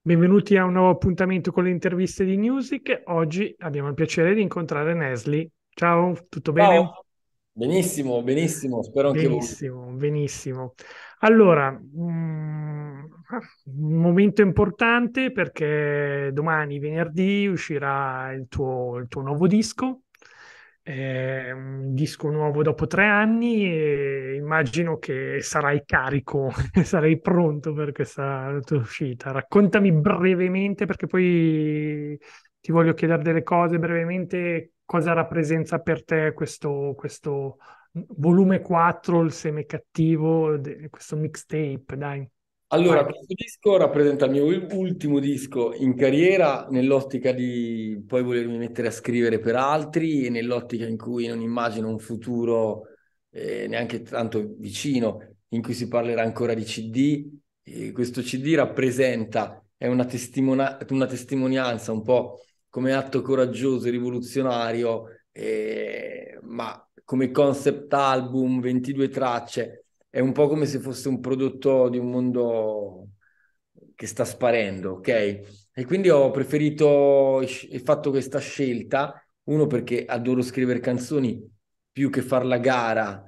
Benvenuti a un nuovo appuntamento con le interviste di Music. Oggi abbiamo il piacere di incontrare Nesli. Ciao, tutto Ciao. bene? Benissimo, benissimo, spero anche benissimo, voi. Benissimo, Allora, mm, un momento importante perché domani, venerdì, uscirà il tuo, il tuo nuovo disco, è un disco nuovo dopo tre anni e immagino che sarai carico, sarai pronto per questa tua uscita. Raccontami brevemente perché poi ti voglio chiedere delle cose brevemente cosa rappresenta per te questo, questo volume 4, il seme cattivo, questo mixtape, dai. Allora, questo disco rappresenta il mio ultimo disco in carriera, nell'ottica di poi volermi mettere a scrivere per altri e nell'ottica in cui non immagino un futuro eh, neanche tanto vicino, in cui si parlerà ancora di CD. E questo CD rappresenta, è una, testimona- una testimonianza un po' come atto coraggioso, rivoluzionario, eh, ma come concept album, 22 tracce, è un po' come se fosse un prodotto di un mondo che sta sparendo, ok? E quindi ho preferito e fatto questa scelta, uno perché adoro scrivere canzoni più che far la gara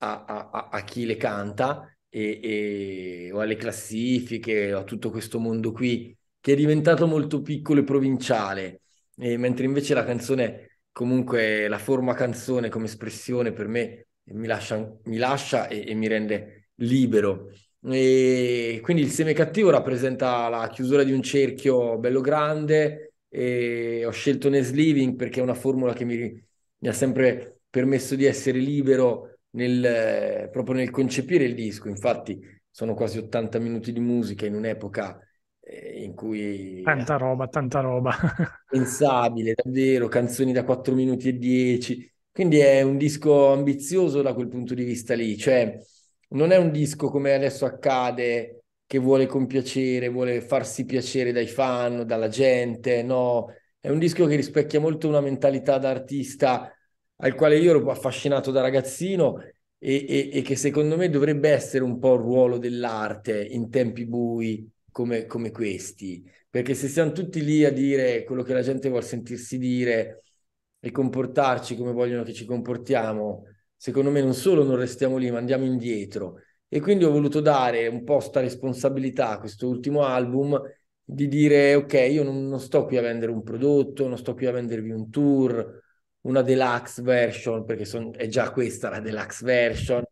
a, a, a chi le canta e, e, o alle classifiche o a tutto questo mondo qui che è diventato molto piccolo e provinciale, e mentre invece la canzone, comunque la forma canzone come espressione per me mi lascia, mi lascia e, e, mi rende libero. E quindi il seme cattivo rappresenta la chiusura di un cerchio bello grande. E ho scelto Nes Living perché è una formula che mi, mi ha sempre permesso di essere libero nel, proprio nel concepire il disco. Infatti, sono quasi 80 minuti di musica in un'epoca in cui... Tanta roba, tanta roba. Pensabile, davvero, canzoni da 4 minuti e 10. Quindi è un disco ambizioso da quel punto di vista lì, cioè non è un disco come adesso accade che vuole compiacere, vuole farsi piacere dai fan, dalla gente, no, è un disco che rispecchia molto una mentalità d'artista al quale io ero affascinato da ragazzino e, e, e, che secondo me dovrebbe essere un po' il ruolo dell'arte in tempi bui, come, come questi, perché se siamo tutti lì a dire quello che la gente vuole sentirsi dire e comportarci come vogliono che ci comportiamo, secondo me non solo non restiamo lì, ma andiamo indietro. E quindi ho voluto dare un po' sta responsabilità a questo ultimo album di dire ok, io non, non, sto qui a vendere un prodotto, non sto qui a vendervi un tour, una deluxe version, perché son, è già questa la deluxe version,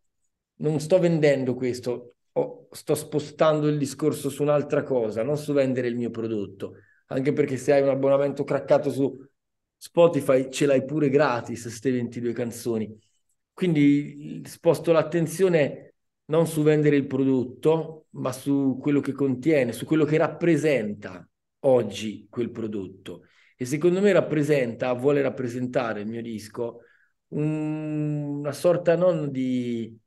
non sto vendendo questo, oh, sto spostando il discorso su un'altra cosa, non su vendere il mio prodotto, anche perché se hai un abbonamento craccato su Spotify ce l'hai pure gratis queste 22 canzoni. Quindi sposto l'attenzione non su vendere il prodotto, ma su quello che contiene, su quello che rappresenta oggi quel prodotto. E secondo me rappresenta, vuole rappresentare il mio disco, un, una sorta non di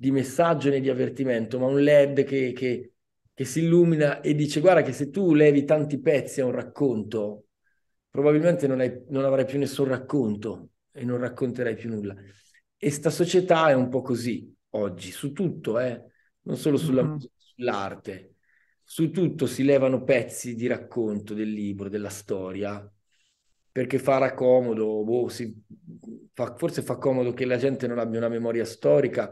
di messaggio né di avvertimento, ma un LED che, che, che si illumina e dice guarda che se tu levi tanti pezzi a un racconto, probabilmente non, hai, non avrai più nessun racconto e non racconterai più nulla. E sta società è un po' così oggi, su tutto, eh? non solo sulla, mm-hmm. sull'arte, su tutto si levano pezzi di racconto del libro, della storia, perché farà comodo, boh, si, fa, forse fa comodo che la gente non abbia una memoria storica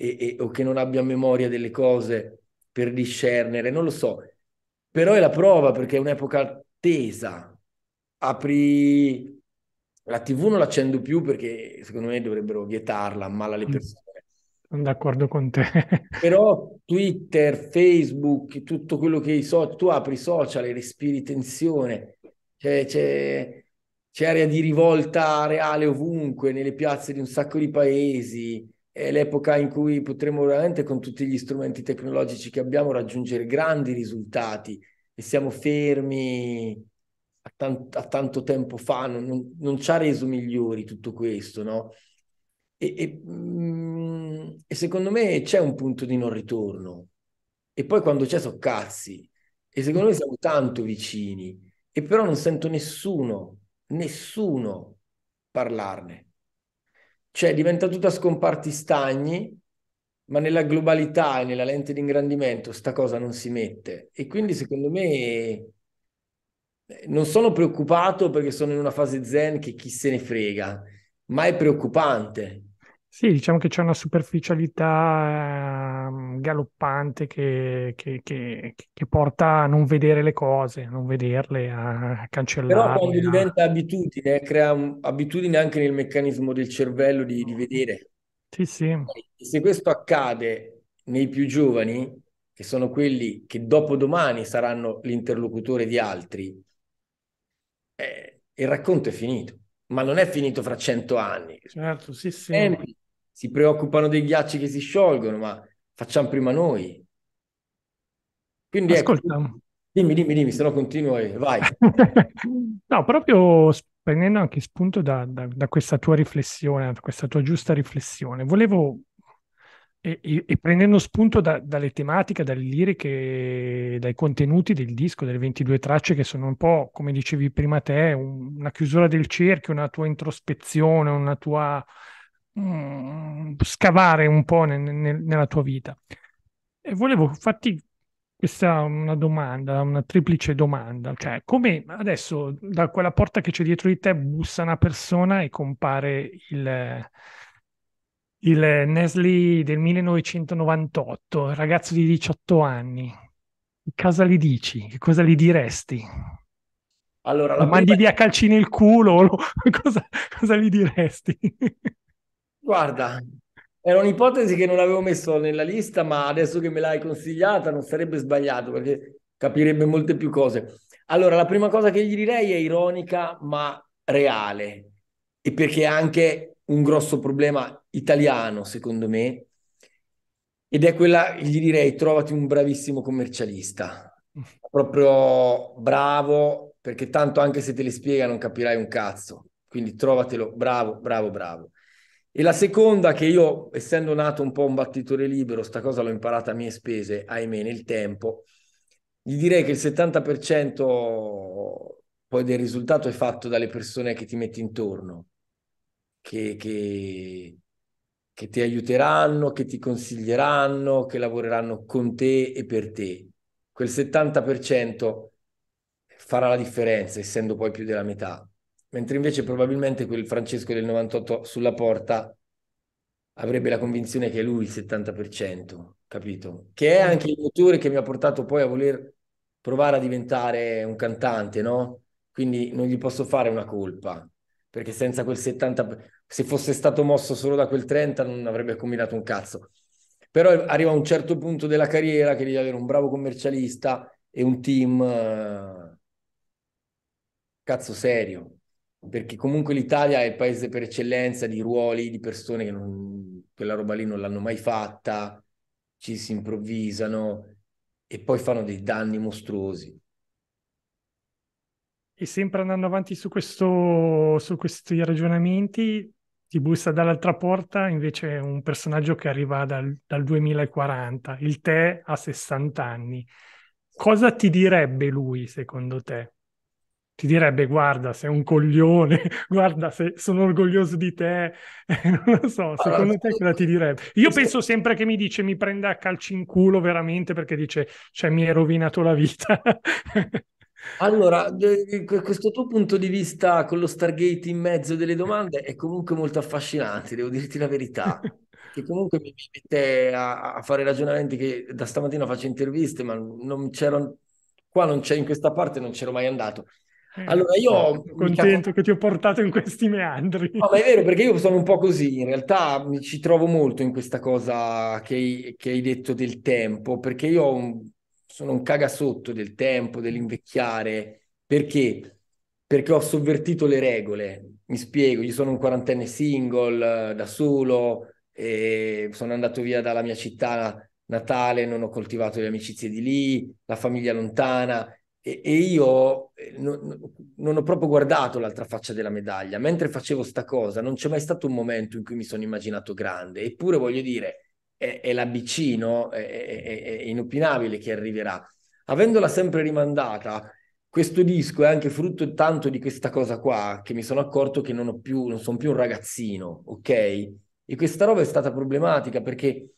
e, e, o che non abbia memoria delle cose per discernere, non lo so. Però è la prova perché è un'epoca tesa. Apri la TV non l'accendo più perché secondo me dovrebbero vietarla, male alle mm. persone. Sono d'accordo con te. Però Twitter, Facebook, tutto quello che i social, tu apri i social e respiri tensione. C'è, c'è, c'è area di rivolta reale ovunque, nelle piazze di un sacco di paesi è l'epoca in cui potremo veramente con tutti gli strumenti tecnologici che abbiamo raggiungere grandi risultati e siamo fermi a, tant- a tanto tempo fa, non, non, ci ha reso migliori tutto questo, no? E, e, mm, e secondo me c'è un punto di non ritorno. E poi quando c'è so cazzi. E secondo me siamo tanto vicini. E però non sento nessuno, nessuno parlarne. Cioè diventa tutta scomparti stagni, ma nella globalità e nella lente di ingrandimento sta cosa non si mette. E quindi secondo me eh, non sono preoccupato perché sono in una fase zen che chi se ne frega, ma è preoccupante sì, diciamo che c'è una superficialità eh, galoppante che, che, che, che, porta a non vedere le cose, a non vederle, a cancellarle. Però quando a... diventa abitudine, crea un, abitudine anche nel meccanismo del cervello di, di vedere. Sì, sì. Se questo accade nei più giovani, che sono quelli che dopo domani saranno l'interlocutore di altri, eh, il racconto è finito ma non è finito fra cento anni. Certo, sì, sì. Tempi, si preoccupano dei ghiacci che si sciolgono, ma facciamo prima noi. Quindi ecco, Ascoltiamo. Ecco, dimmi, dimmi, dimmi, se no continuo e vai. no, proprio prendendo anche spunto da, da, da, questa tua riflessione, da questa tua giusta riflessione, volevo, e, e, e prendendo spunto da, dalle tematiche, dalle liriche, dai contenuti del disco, delle 22 tracce che sono un po', come dicevi prima te, un, una chiusura del cerchio, una tua introspezione, una tua mh, mm, scavare un po' nel, nel, nella tua vita. E volevo farti questa una domanda, una triplice domanda, cioè come adesso da quella porta che c'è dietro di te bussa una persona e compare il, il Nesli del 1998, ragazzo di 18 anni, cosa gli dici? Che cosa gli diresti? Allora, la mandi prima... via calci nel culo? Cosa, cosa gli diresti? Guarda, era un'ipotesi che non avevo messo nella lista, ma adesso che me l'hai consigliata non sarebbe sbagliato perché capirebbe molte più cose. Allora, la prima cosa che gli direi è ironica ma reale e perché è anche un grosso problema italiano, secondo me, ed è quella, gli direi, trovati un bravissimo commercialista, proprio bravo, perché tanto anche se te le spiega non capirai un cazzo, quindi trovatelo bravo, bravo, bravo. E la seconda che io, essendo nato un po' un battitore libero, sta cosa l'ho imparata a mie spese, ahimè, nel tempo, gli direi che il 70% poi del risultato è fatto dalle persone che ti metti intorno, che, che, che ti aiuteranno, che ti consiglieranno, che lavoreranno con te e per te. Quel 70% farà la differenza, essendo poi più della metà mentre invece probabilmente quel Francesco del 98 sulla porta avrebbe la convinzione che è lui il 70%, capito? Che è mm. anche il motore che mi ha portato poi a voler provare a diventare un cantante, no? Quindi non gli posso fare una colpa, perché senza quel 70%, se fosse stato mosso solo da quel 30% non avrebbe combinato un cazzo. Però arriva un certo punto della carriera che devi avere un bravo commercialista e un team... Eh, cazzo serio, perché comunque l'Italia è il paese per eccellenza di ruoli, di persone che non, quella roba lì non l'hanno mai fatta, ci si improvvisano e poi fanno dei danni mostruosi. E sempre andando avanti su, questo, su questi ragionamenti, ti bussa dall'altra porta invece un personaggio che arriva dal, dal 2040, il te a 60 anni. Cosa ti direbbe lui secondo te? ti direbbe guarda sei un coglione, guarda se sono orgoglioso di te, eh, non lo so, ah, secondo allora, te cosa ti direbbe? Io penso sempre che mi dice mi prenda a calci in culo veramente perché dice cioè mi hai rovinato la vita. Allora, questo tuo punto di vista con lo Stargate in mezzo delle domande è comunque molto affascinante, devo dirti la verità. che comunque mi mette a, a, fare ragionamenti che da stamattina faccio interviste, ma non c'ero qua non c'è in questa parte non c'ero mai andato. Eh, allora io... Contento mi... che ti ho portato in questi meandri. No, ma è vero perché io sono un po' così, in realtà mi ci trovo molto in questa cosa che, che hai detto del tempo, perché io un... sono un cagasotto del tempo, dell'invecchiare, perché? Perché ho sovvertito le regole, mi spiego, io sono un quarantenne single, eh, da solo, sono andato via dalla mia città natale, non ho coltivato le amicizie di lì, la famiglia lontana e, e io eh, non, non ho proprio guardato l'altra faccia della medaglia. Mentre facevo sta cosa, non c'è mai stato un momento in cui mi sono immaginato grande, eppure voglio dire, è, è l'ABC, no? È, è, è inopinabile che arriverà. Avendola sempre rimandata, questo disco è anche frutto tanto di questa cosa qua, che mi sono accorto che non, più, non sono più un ragazzino, ok? E questa roba è stata problematica perché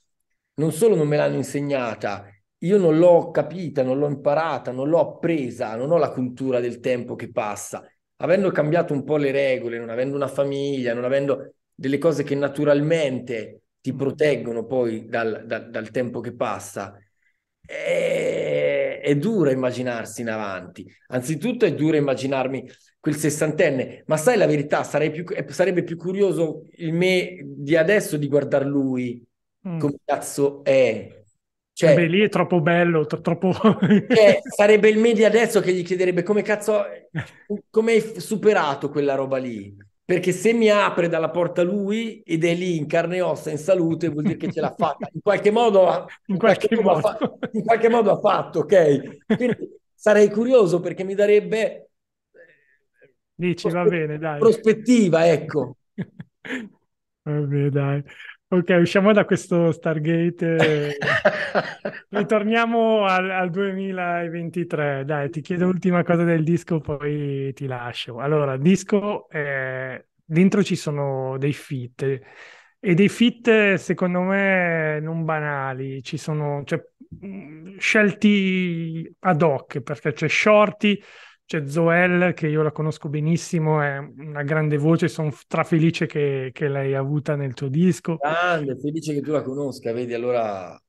non solo non me l'hanno insegnata, io non l'ho capita, non l'ho imparata, non l'ho appresa, non ho la cultura del tempo che passa. Avendo cambiato un po' le regole, non avendo una famiglia, non avendo delle cose che naturalmente ti mm. proteggono poi dal, dal, dal tempo che passa, è, eh, è dura immaginarsi in avanti. Anzitutto è dura immaginarmi quel sessantenne, ma sai la verità, più, eh, sarebbe più curioso il me di adesso di guardare lui, mm. come cazzo è cioè, Beh, lì è troppo bello, tro- troppo... cioè, sarebbe il media adesso che gli chiederebbe come cazzo, come hai superato quella roba lì? Perché se mi apre dalla porta lui ed è lì in carne e ossa, in salute, vuol dire che ce l'ha fatta. In qualche modo, in qualche in qualche modo. Ha, fa- in qualche modo ha fatto, ok? Quindi sarei curioso perché mi darebbe... Dici, prospett- eh, va bene, dai. Prospettiva, ecco. Va bene, dai. Ok, usciamo da questo Stargate. Ritorniamo al, al, 2023. Dai, ti chiedo l'ultima cosa del disco, poi ti lascio. Allora, disco, eh, dentro ci sono dei fit e dei fit secondo me non banali, ci sono cioè, mm, scelti ad hoc perché c'è Shorty c'è Zoel che io la conosco benissimo, è una grande voce, sono trafelice che, che l'hai avuta nel tuo disco. Grande, felice che tu la conosca, vedi allora...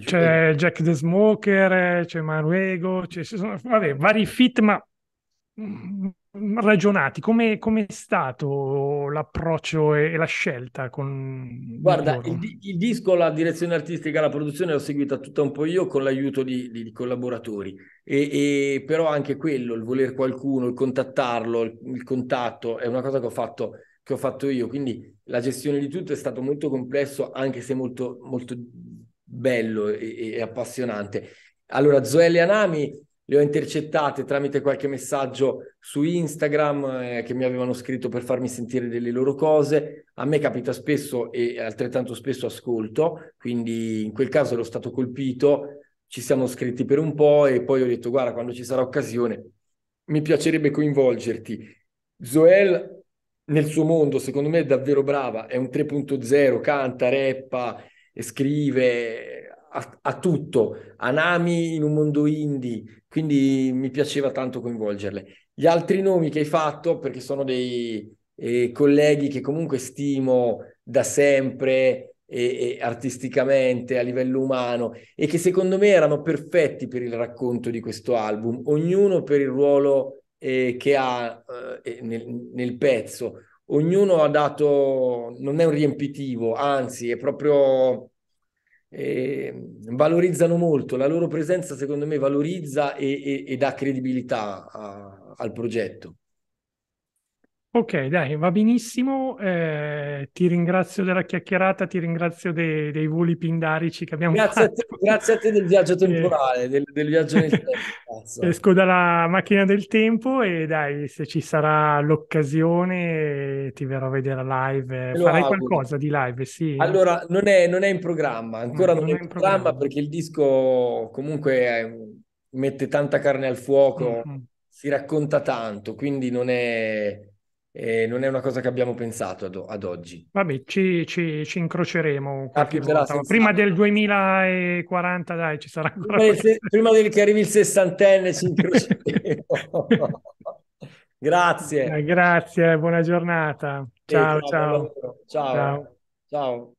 C'è Jack the Smoker, c'è Maruego, c'è, sono, vabbè, vari fit, ma mm, ragionati, come è stato l'approccio e, e, la scelta? Con Guarda, il, il, disco, la direzione artistica, la produzione l'ho seguita tutta un po' io con l'aiuto di, di, di collaboratori, e, e, però anche quello, il voler qualcuno, il contattarlo, il, il contatto, è una cosa che ho fatto ho fatto io. Quindi la gestione di tutto è stato molto complesso, anche se molto, molto bello e, e appassionante. Allora, Zoelle Anami le ho intercettate tramite qualche messaggio su Instagram eh, che mi avevano scritto per farmi sentire delle loro cose. A me capita spesso e altrettanto spesso ascolto, quindi in quel caso ero stato colpito, ci siamo scritti per un po' e poi ho detto guarda quando ci sarà occasione mi piacerebbe coinvolgerti. Zoel nel suo mondo secondo me è davvero brava, è un 3.0, canta, reppa, scrive, a, a, tutto, Anami in un mondo indie, quindi mi piaceva tanto coinvolgerle. Gli altri nomi che hai fatto, perché sono dei eh, colleghi che comunque stimo da sempre e, e artisticamente a livello umano e che secondo me erano perfetti per il racconto di questo album, ognuno per il ruolo eh, che ha eh, nel, nel pezzo, ognuno ha dato, non è un riempitivo, anzi è proprio eh, valorizzano molto, la loro presenza secondo me valorizza e, e, e dà credibilità a, al progetto. Ok, dai, va benissimo. Eh, ti ringrazio della chiacchierata, ti ringrazio de- dei voli pindarici che abbiamo grazie fatto. A te, grazie a te del viaggio temporale, del, del, viaggio nel tempo. Esco dalla macchina del tempo e dai, se ci sarà l'occasione ti verrò a vedere live. Farai auguro. qualcosa di live, sì. Allora, non è, non è in programma, ancora non, non, è in programma, programma, perché il disco comunque è, mette tanta carne al fuoco, mm-hmm. si racconta tanto, quindi non è eh, non è una cosa che abbiamo pensato ad, ad oggi. Vabbè, ci, ci, ci incroceremo. Ah, prima del 2040, dai, ci sarà ancora. Prima, se, prima del, che arrivi il sessantenne, ci incroceremo. grazie. Grazie, buona giornata. Ciao, ciao. Ciao. ciao. ciao. ciao.